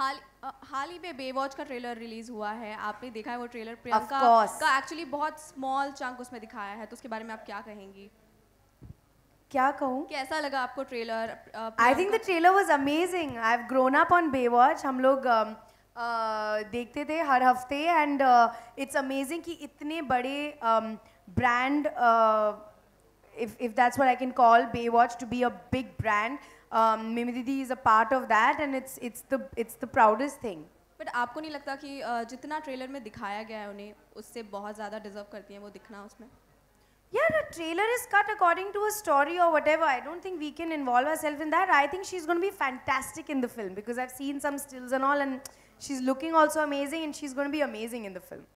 हाल ही में बेवॉच का trailer release हुआ है आपने देखा है वो ट्रेलर प्रियंका का एक्चुअली बहुत स्मॉल चंक उसमें दिखाया है तो उसके बारे में आप क्या कहेंगी क्या कहूँ कैसा लगा आपको trailer I think the trailer was amazing I have grown up on Baywatch हम लोग uh, uh, देखते थे हर हफ्ते एंड इट्स अमेजिंग कि इतने बड़े brand um, if, if that's what I can call Baywatch to be a big brand, um, Didi is a part of that and it's, it's, the, it's the proudest thing. But आपको नहीं लगता कि uh, जितना trailer में दिखाया गया है उन्हें उससे बहुत ज़्यादा डिजर्व करती हैं वो दिखना उसमें Yeah, the trailer is cut according to a story or whatever. I don't think we can involve ourselves in that. I think she's going to be fantastic in the film because I've seen some stills and all, and she's looking also amazing, and she's going to be amazing in the film.